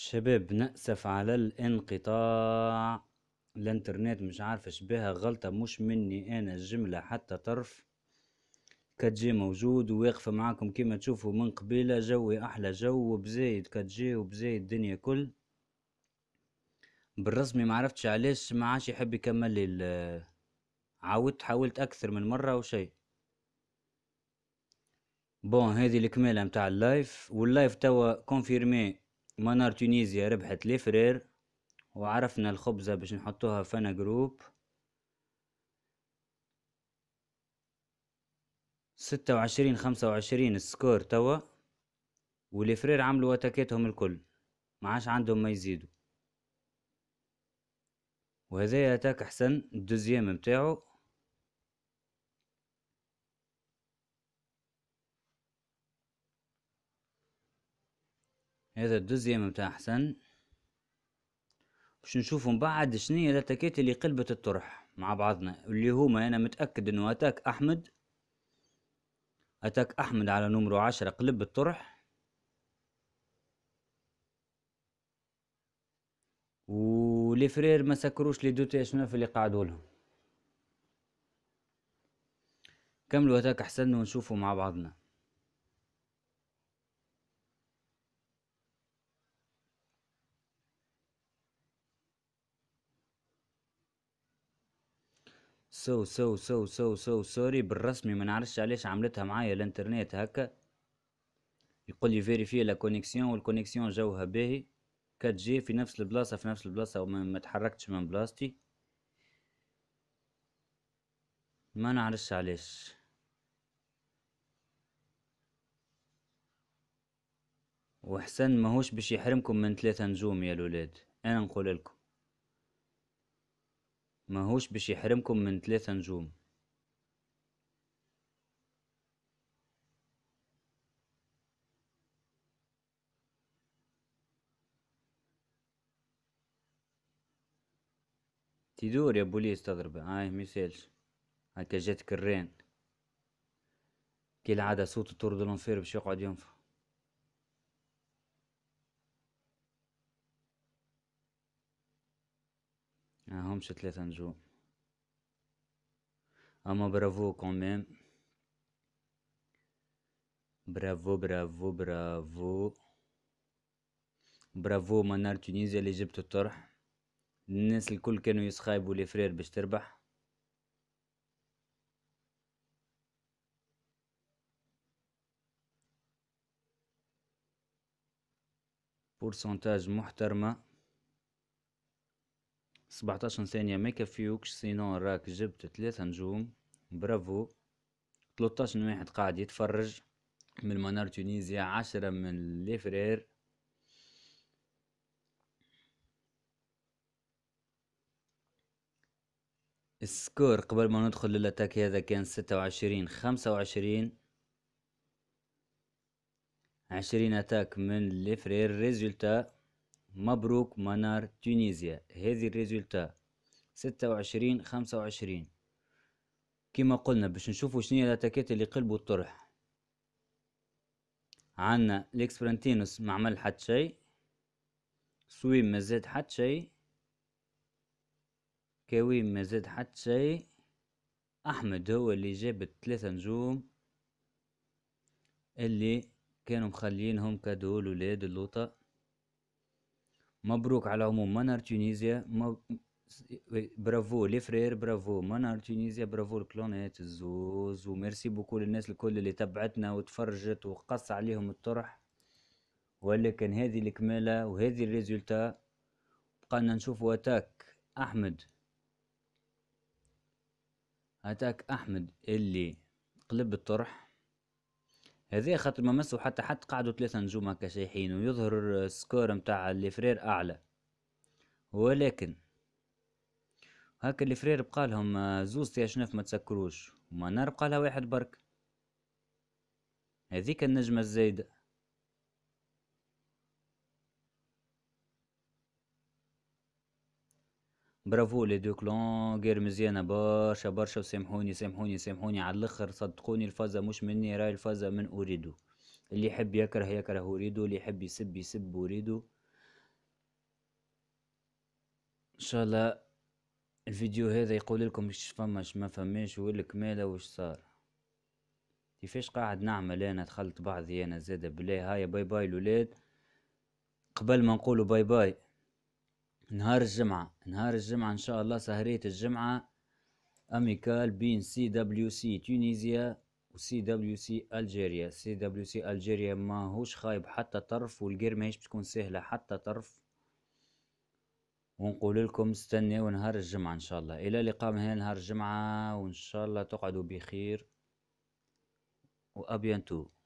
شباب نأسف على الانقطاع الانترنت مش عارف شبيها غلطة مش مني أنا الجملة حتى طرف كاتجي موجود وواقفة معاكم كما تشوفوا من قبيلة جوي أحلى جو وبزايد كاتجي وبزايد الدنيا كل بالرسمي معرفتش علاش ما عادش يحب يكمل لي عاودت حاولت أكثر من مرة وشي بون هذه الكمالة متاع اللايف واللايف توا كونفيرمي منار تونيزيا ربحت لي فرير وعرفنا الخبزة باش نحطوها فانا جروب ستة وعشرين خمسة وعشرين السكور توا والفرير عملوا اتاكاتهم الكل ما عاش عندهم ما يزيدوا وهذايا اتاك حسن الدوزيام متاعو هذا الدوزيام يا متاع حسن باش نشوفوا من بعد شنية الاتاكات اللي قلبت الطرح مع بعضنا اللي هما انا متاكد انه اتاك احمد اتاك احمد على نمرو عشرة قلب الطرح ولي فرير ما سكروش لي دوتي اشناف اللي قعدوا لهم كملوا اتاك احسن ونشوفوا مع بعضنا سو سو سو سو سو سوري بالرسمي ما نعرفش علاش عملتها معايا الانترنت هكا يقول لي فيريفي لا كونيكسيون والكونيكسيون جوها باهي 4 في نفس البلاصه في نفس البلاصه وما تحركتش من بلاصتي ما نعرفش علاش وحسن ماهوش باش يحرمكم من ثلاثة نجوم يا الولاد انا نقول لكم ماهوش باش يحرمكم من ثلاثة نجوم تدور يا بوليس تضرب هاي آه، ميسالش هكا جاتك الرين كي العادة صوت التور دو لونفير باش يقعد ينفخ همش ثلاثة نجوم اما برافو كومين برافو برافو برافو برافو منار تونيزيا اللي جبتو الطرح الناس الكل كانوا يسخايبوا لي فرير باش تربح بورسنتاج محترمه سبعتاشر ثانية ما كفيوكش سينون راك جبت ثلاثة نجوم برافو تلتاشر واحد قاعد يتفرج من منار تونيزيا عشرة من لي السكور قبل ما ندخل للاتاك هذا كان ستة وعشرين خمسة وعشرين عشرين اتاك من لي ريزولتا مبروك منار تونيزيا هذه الريزولتا ستة وعشرين خمسة وعشرين كما قلنا باش نشوفوا شنو هي الاتاكات اللي قلبوا الطرح عنا الاكسبرانتينوس ما عمل حد شيء سويم ما زاد حد شيء كاويم ما زاد حد شيء احمد هو اللي جاب الثلاثة نجوم اللي كانوا مخلينهم كادو ولاد اللوطه مبروك على العموم منار تونيزيا برافو لي فرير برافو منار تونيزيا برافو الكلونات الزوز وميرسي بوكو للناس الكل اللي تبعتنا وتفرجت وقص عليهم الطرح ولكن هذه الكمالة وهذه الريزولتا بقانا نشوفوا اتاك احمد اتاك احمد اللي قلب الطرح هذا خاطر ما مسوا حتى حد قعدوا ثلاثة نجوم هكا شايحين ويظهر السكور متاع الفرير أعلى ولكن هكا الفرير بقالهم آه، زوز تي شنف ما تسكروش وما نار بقالها واحد برك هذيك النجمة الزايدة برافو لي دو كلون غير مزيانة برشا برشا وسامحوني سامحوني سامحوني على الاخر صدقوني الفازة مش مني راي الفازة من اريدو اللي يحب يكره يكره اريدو اللي يحب يسب يسب اريدو ان شاء الله الفيديو هذا يقول لكم اش فماش ما فماش والكمالة واش صار كيفاش قاعد نعمل انا دخلت بعضي انا زاده بلاي هاي باي باي الولاد قبل ما نقولوا باي باي نهار الجمعة نهار الجمعة إن شاء الله سهرية الجمعة أميكال بين سي دبليو سي تونيزيا وسي دبليو سي ألجيريا سي دبليو سي ألجيريا ماهوش خايب حتى طرف والجير ماهيش بتكون سهلة حتى طرف ونقول لكم استنوا نهار الجمعة إن شاء الله إلى اللقاء من هنا نهار الجمعة وإن شاء الله تقعدوا بخير وأبيانتو